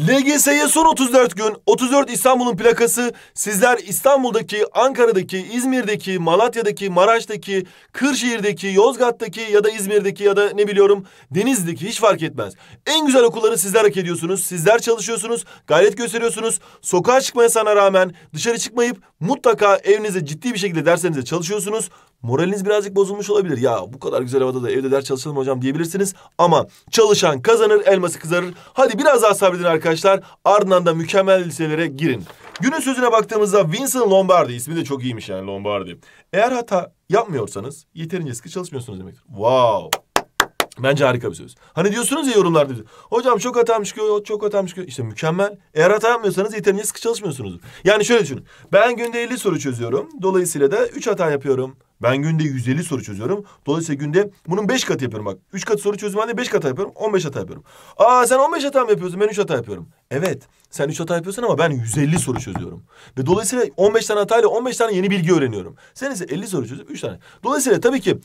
LGS'ye son 34 gün 34 İstanbul'un plakası sizler İstanbul'daki, Ankara'daki, İzmir'deki, Malatya'daki, Maraş'taki, Kırşehir'deki, Yozgat'taki ya da İzmir'deki ya da ne biliyorum Denizli'deki hiç fark etmez. En güzel okulları sizler hak ediyorsunuz. Sizler çalışıyorsunuz, gayret gösteriyorsunuz. Sokağa çıkmaya sana rağmen dışarı çıkmayıp mutlaka evinize ciddi bir şekilde derslerinize çalışıyorsunuz moraliniz birazcık bozulmuş olabilir. Ya bu kadar güzel havada da evde ders çalışalım hocam diyebilirsiniz. Ama çalışan kazanır, elması kızarır. Hadi biraz daha sabredin arkadaşlar. Ardından da mükemmel liselere girin. Günün sözüne baktığımızda Vincent Lombardi ismi de çok iyiymiş yani Lombardi. Eğer hata yapmıyorsanız yeterince sıkı çalışmıyorsunuz demektir. Wow. Bence harika bir söz. Hani diyorsunuz ya yorumlarda hocam çok hatam çıkıyor, çok hatam çıkıyor. İşte mükemmel. Eğer hata yapmıyorsanız yeterince sıkı çalışmıyorsunuz. Yani şöyle düşünün. Ben günde 50 soru çözüyorum. Dolayısıyla da 3 hata yapıyorum. Ben günde 150 soru çözüyorum. Dolayısıyla günde bunun 5 katı yapıyorum bak. 3 katı soru çözümünde 5 hata yapıyorum. 15 hata yapıyorum. Aa sen 15 hata mı yapıyorsun? Ben 3 hata yapıyorum. Evet sen üç hata yapıyorsun ama ben 150 soru çözüyorum. Ve dolayısıyla 15 tane hatayla 15 tane yeni bilgi öğreniyorum. Sen ise 50 soru çözüp 3 tane. Dolayısıyla tabii ki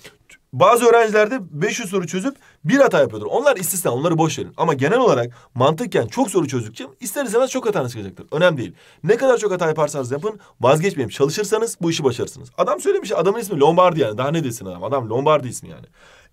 bazı öğrencilerde 500 soru çözüp bir hata yapıyordur. Onlar istisna onları boş verin. Ama genel olarak mantıkken çok soru çözdükçe ister istemez çok hatanız çıkacaktır. Önemli değil. Ne kadar çok hata yaparsanız yapın vazgeçmeyin. Çalışırsanız bu işi başarırsınız. Adam söylemiş adamın ismi Lombardi yani daha ne desin adam. Adam Lombardi ismi yani.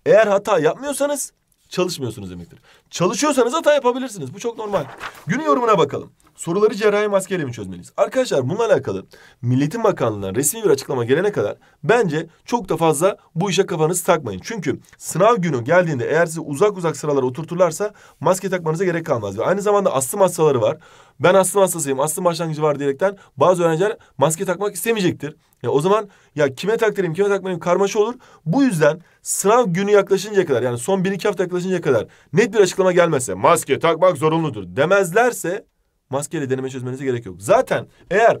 Eğer hata yapmıyorsanız çalışmıyorsunuz demektir. Çalışıyorsanız hata yapabilirsiniz. Bu çok normal. Gün yorumuna bakalım. Soruları cerrahi maskeyle mi çözmeliyiz? Arkadaşlar bununla alakalı Milletin Bakanlığı'na resmi bir açıklama gelene kadar bence çok da fazla bu işe kafanızı takmayın. Çünkü sınav günü geldiğinde eğer sizi uzak uzak sıralara oturturlarsa maske takmanıza gerek kalmaz. Ve aynı zamanda astım hastaları var. Ben astım hastasıyım, astım başlangıcı var diyerekten bazı öğrenciler maske takmak istemeyecektir. Ya e, o zaman ya kime taktırayım, kime takmayayım karmaşa olur. Bu yüzden sınav günü yaklaşıncaya kadar yani son bir iki hafta yaklaşıncaya kadar net bir açıklama aklıma gelmese maske takmak zorunludur demezlerse maskeyle deneme çözmenize gerek yok. Zaten eğer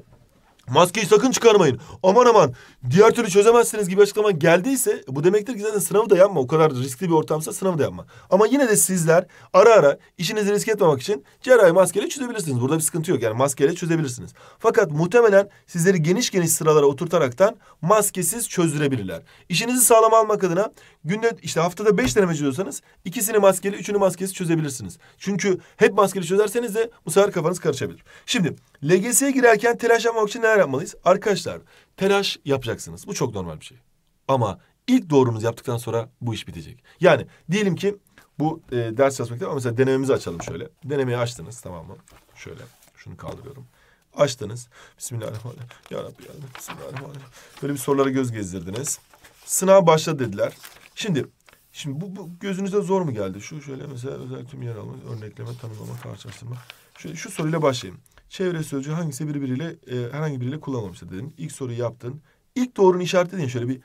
Maskeyi sakın çıkarmayın. Aman aman. Diğer türlü çözemezsiniz gibi açıklama geldiyse bu demektir ki zaten sınavı da yapma. O kadar riskli bir ortamsa sınavı da yapma. Ama yine de sizler ara ara işinizi riske etmemek için cerrahi maskeyle çözebilirsiniz. Burada bir sıkıntı yok. Yani maskeyle çözebilirsiniz. Fakat muhtemelen sizleri geniş geniş sıralara oturtaraktan maskesiz çözdürebilirler. İşinizi sağlam almak adına günde işte haftada beş deneme çözüyorsanız ikisini maskeli, üçünü maskesiz çözebilirsiniz. Çünkü hep maskeli çözerseniz de bu sefer kafanız karışabilir. Şimdi LGS'ye girerken telaş yapmak için neler neler yapmalıyız? Arkadaşlar telaş yapacaksınız. Bu çok normal bir şey. Ama ilk doğrunuz yaptıktan sonra bu iş bitecek. Yani diyelim ki bu e, ders çalışmakta ama mesela denememizi açalım şöyle. Denemeyi açtınız tamam mı? Şöyle şunu kaldırıyorum. Açtınız. Bismillahirrahmanirrahim. Ya Rabbi ya Rabbi. Bismillahirrahmanirrahim. Böyle bir sorulara göz gezdirdiniz. Sınav başladı dediler. Şimdi şimdi bu, bu gözünüze zor mu geldi? Şu şöyle mesela özel tüm yer alma, örnekleme, tanımlama, karşılaştırma. Şöyle şu soruyla başlayayım. Çevre sözcüğü hangisi birbiriyle e, herhangi biriyle kullanılmamıştır dedin. İlk soruyu yaptın. İlk doğrunu işaretledin şöyle bir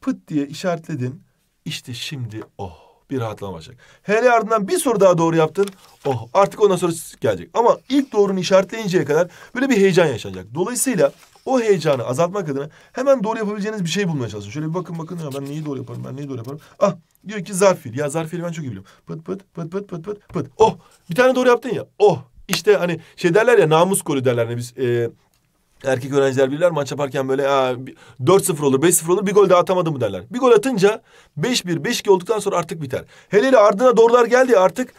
pıt diye işaretledin. İşte şimdi oh bir rahatlama olacak. Hele ardından bir soru daha doğru yaptın. Oh artık ondan sonra gelecek. Ama ilk doğrunu işaretleyinceye kadar böyle bir heyecan yaşanacak. Dolayısıyla o heyecanı azaltmak adına hemen doğru yapabileceğiniz bir şey bulmaya çalışın. Şöyle bir bakın bakın ya ben neyi doğru yaparım ben neyi doğru yaparım. Ah diyor ki zarf fiil. Ya zarf fiili ben çok iyi biliyorum. Pıt pıt pıt pıt pıt pıt pıt. Oh bir tane doğru yaptın ya. Oh işte hani şey derler ya namus golü derler. Hani biz e, erkek öğrenciler bilirler maç yaparken böyle aa, 4-0 olur 5-0 olur bir gol daha atamadı mı derler. Bir gol atınca 5-1 5-2 olduktan sonra artık biter. Hele hele ardına doğrular geldi artık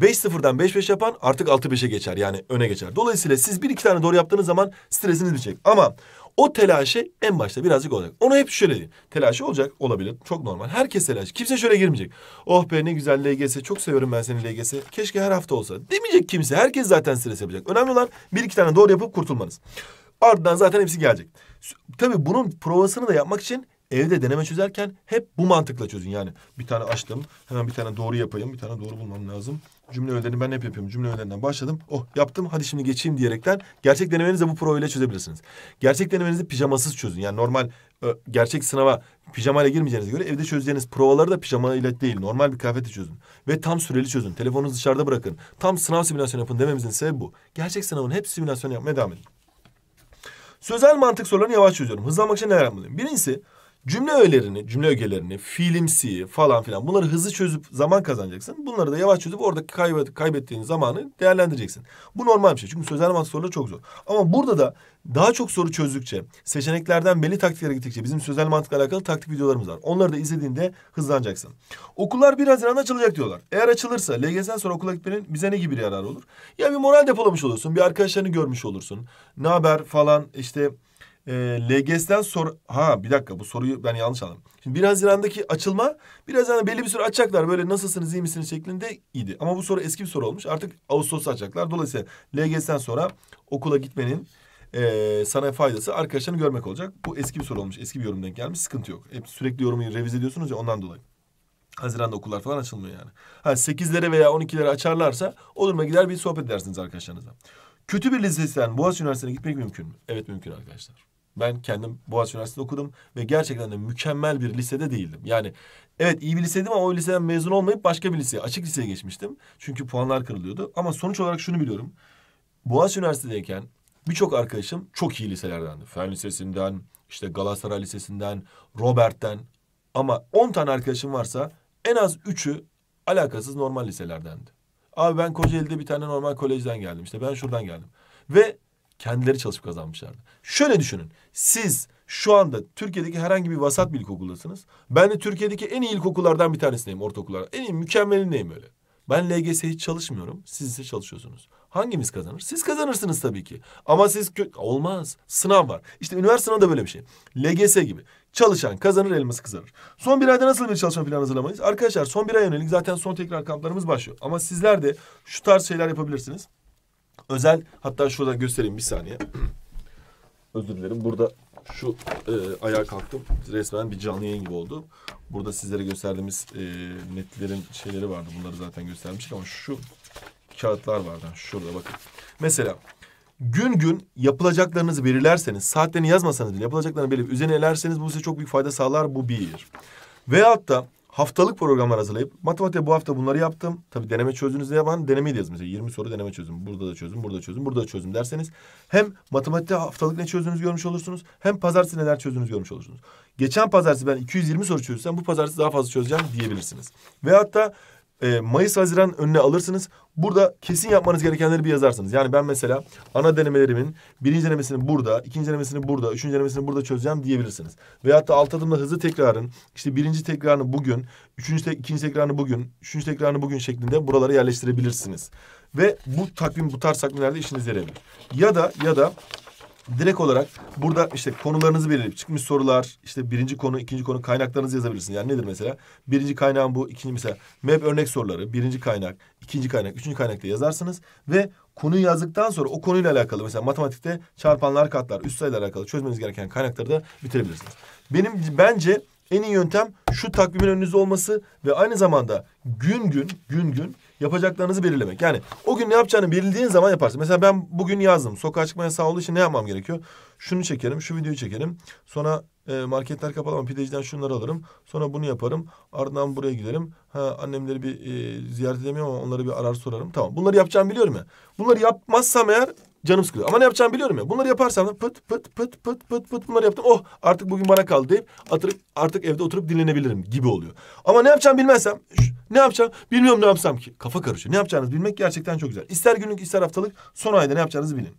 5-0'dan 5-5 yapan artık 6-5'e geçer yani öne geçer. Dolayısıyla siz bir iki tane doğru yaptığınız zaman stresiniz düşecek Ama o telaşı en başta birazcık olacak. Onu hep şöyle diyeyim. Telaşı olacak olabilir. Çok normal. Herkes telaş. Kimse şöyle girmeyecek. Oh be ne güzel LGS. Çok seviyorum ben seni LGS. Keşke her hafta olsa. Demeyecek kimse. Herkes zaten stres yapacak. Önemli olan bir iki tane doğru yapıp kurtulmanız. Ardından zaten hepsi gelecek. Tabii bunun provasını da yapmak için evde deneme çözerken hep bu mantıkla çözün. Yani bir tane açtım, hemen bir tane doğru yapayım, bir tane doğru bulmam lazım. Cümle öğelerini ben hep yapıyorum. Cümle öğelerinden başladım. Oh yaptım hadi şimdi geçeyim diyerekten gerçek denemenizi bu pro çözebilirsiniz. Gerçek denemenizi pijamasız çözün. Yani normal gerçek sınava pijama ile girmeyeceğinize göre evde çözeceğiniz provaları da pijama ile değil normal bir kıyafetle çözün. Ve tam süreli çözün. Telefonunuzu dışarıda bırakın. Tam sınav simülasyonu yapın dememizin sebebi bu. Gerçek sınavın hep simülasyon yapmaya devam edin. Sözel mantık sorularını yavaş çözüyorum. Hızlanmak için neler yapmalıyım? Birincisi Cümle öğelerini, cümle ögelerini, fiilimsi falan filan bunları hızlı çözüp zaman kazanacaksın. Bunları da yavaş çözüp oradaki kaybet, kaybettiğin zamanı değerlendireceksin. Bu normal bir şey. Çünkü sözel mantık soruları çok zor. Ama burada da daha çok soru çözdükçe, seçeneklerden belli taktiklere gittikçe bizim sözel mantıkla alakalı taktik videolarımız var. Onları da izlediğinde hızlanacaksın. Okullar 1 Haziran'da açılacak diyorlar. Eğer açılırsa LGS'den sonra okula gitmenin bize ne gibi bir yararı olur? Ya bir moral depolamış olursun, bir arkadaşlarını görmüş olursun. Ne haber falan işte e, ee, LGS'den sor... Ha bir dakika bu soruyu ben yanlış anladım. Şimdi 1 Haziran'daki açılma biraz yani belli bir süre açacaklar. Böyle nasılsınız iyi misiniz şeklinde idi. Ama bu soru eski bir soru olmuş. Artık Ağustos'ta açacaklar. Dolayısıyla LGS'den sonra okula gitmenin e, sana faydası arkadaşlarını görmek olacak. Bu eski bir soru olmuş. Eski bir yorum denk gelmiş. Sıkıntı yok. Hep sürekli yorumu revize ediyorsunuz ya ondan dolayı. Haziran'da okullar falan açılmıyor yani. Ha 8'lere veya 12'lere açarlarsa o duruma gider bir sohbet edersiniz arkadaşlarınızla. Kötü bir liseden Boğaziçi Üniversitesi'ne gitmek mümkün mü? Evet mümkün arkadaşlar. Ben kendim Boğaziçi Üniversitesi'nde okudum ve gerçekten de mükemmel bir lisede değildim. Yani evet iyi bir liseydim ama o liseden mezun olmayıp başka bir liseye, açık liseye geçmiştim. Çünkü puanlar kırılıyordu. Ama sonuç olarak şunu biliyorum. Boğaziçi Üniversitesi'deyken birçok arkadaşım çok iyi liselerdendi. Fen Lisesi'nden, işte Galatasaray Lisesi'nden, Robert'ten. Ama 10 tane arkadaşım varsa en az üçü alakasız normal liselerdendi. Abi ben Kocaeli'de bir tane normal kolejden geldim. İşte ben şuradan geldim. Ve Kendileri çalışıp kazanmışlardı. Şöyle düşünün. Siz şu anda Türkiye'deki herhangi bir vasat bir ilkokuldasınız. Ben de Türkiye'deki en iyi ilkokullardan bir tanesindeyim ortaokullarda. En iyi mükemmelindeyim öyle. Ben LGS hiç çalışmıyorum. Siz ise çalışıyorsunuz. Hangimiz kazanır? Siz kazanırsınız tabii ki. Ama siz olmaz. Sınav var. İşte üniversite sınavı da böyle bir şey. LGS gibi. Çalışan kazanır, elması kızarır. Son bir ayda nasıl bir çalışma planı hazırlamalıyız? Arkadaşlar son bir ay yönelik zaten son tekrar kamplarımız başlıyor. Ama sizler de şu tarz şeyler yapabilirsiniz. Özel hatta şuradan göstereyim bir saniye. Özür dilerim. Burada şu e, ayağa kalktım. Resmen bir canlı yayın gibi oldu. Burada sizlere gösterdiğimiz e, netlerin şeyleri vardı. Bunları zaten göstermiştik ama şu kağıtlar vardı. Şurada bakın. Mesela gün gün yapılacaklarınızı belirlerseniz, saatlerini yazmasanız bile yapılacaklarını belirleyip üzerine elerseniz bu size çok büyük fayda sağlar. Bu bir. Veyahut da haftalık programlar hazırlayıp matematiğe bu hafta bunları yaptım. Tabii deneme çözdüğünüzde yapan denemeyi de yazın. Mesela 20 soru deneme çözdüm. Burada da çözdüm, burada da çözdüm, burada da çözdüm derseniz hem matematikte haftalık ne çözdüğünüzü görmüş olursunuz hem pazartesi neler çözdüğünüzü görmüş olursunuz. Geçen pazartesi ben 220 soru çözsem bu pazartesi daha fazla çözeceğim diyebilirsiniz. Ve hatta e, ee, Mayıs-Haziran önüne alırsınız. Burada kesin yapmanız gerekenleri bir yazarsınız. Yani ben mesela ana denemelerimin birinci denemesini burada, ikinci denemesini burada, üçüncü denemesini burada çözeceğim diyebilirsiniz. Veyahut da alt adımda hızlı tekrarın, işte birinci tekrarını bugün, üçüncü tek, ikinci tekrarını bugün, üçüncü tekrarını bugün şeklinde buralara yerleştirebilirsiniz. Ve bu takvim, bu tarz takvimlerde işinize yarayabilir. Ya da, ya da direkt olarak burada işte konularınızı belirleyip çıkmış sorular işte birinci konu ikinci konu kaynaklarınızı yazabilirsiniz. Yani nedir mesela? Birinci kaynağın bu ikinci mesela MEP örnek soruları birinci kaynak ikinci kaynak üçüncü kaynakta yazarsınız ve konuyu yazdıktan sonra o konuyla alakalı mesela matematikte çarpanlar katlar üst sayılarla alakalı çözmeniz gereken kaynakları da bitirebilirsiniz. Benim bence en iyi yöntem şu takvimin önünüzde olması ve aynı zamanda gün gün gün gün yapacaklarınızı belirlemek. Yani o gün ne yapacağını belirlediğin zaman yaparsın. Mesela ben bugün yazdım. Sokağa çıkma yasağı olduğu için ne yapmam gerekiyor? Şunu çekerim, şu videoyu çekerim. Sonra e, marketler kapalı ama pideciden şunları alırım. Sonra bunu yaparım. Ardından buraya giderim. Ha, annemleri bir e, ziyaret edemiyorum ama onları bir arar sorarım. Tamam bunları yapacağımı biliyorum ya. Bunları yapmazsam eğer Canım sıkılıyor. Ama ne yapacağımı biliyorum ya. Bunları yaparsam da pıt pıt pıt pıt pıt pıt bunları yaptım. Oh artık bugün bana kaldı deyip atırıp, artık evde oturup dinlenebilirim gibi oluyor. Ama ne yapacağımı bilmezsem ne yapacağım bilmiyorum ne yapsam ki. Kafa karışıyor. Ne yapacağınızı bilmek gerçekten çok güzel. İster günlük ister haftalık son ayda ne yapacağınızı bilin.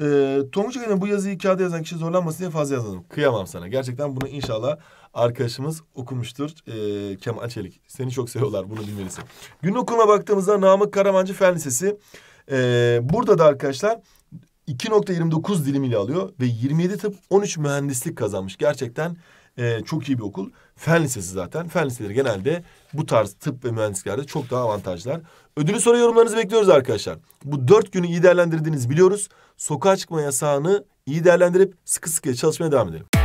Ee, Tonguç Akademi bu yazıyı kağıda yazan kişi zorlanmasın diye fazla yazmadım. Kıyamam sana. Gerçekten bunu inşallah arkadaşımız okumuştur. Ee, Kemal Çelik. Seni çok seviyorlar. Bunu bilmelisin. Günlük okuluna baktığımızda Namık Karamancı Fen Lisesi ee, burada da arkadaşlar 2.29 dilimiyle alıyor ve 27 tıp 13 mühendislik kazanmış. Gerçekten e, çok iyi bir okul. Fen Lisesi zaten. Fen Liseleri genelde bu tarz tıp ve mühendisliklerde çok daha avantajlar. Ödülü soru yorumlarınızı bekliyoruz arkadaşlar. Bu dört günü iyi değerlendirdiğinizi biliyoruz. Sokağa çıkma yasağını iyi değerlendirip sıkı sıkıya çalışmaya devam edelim.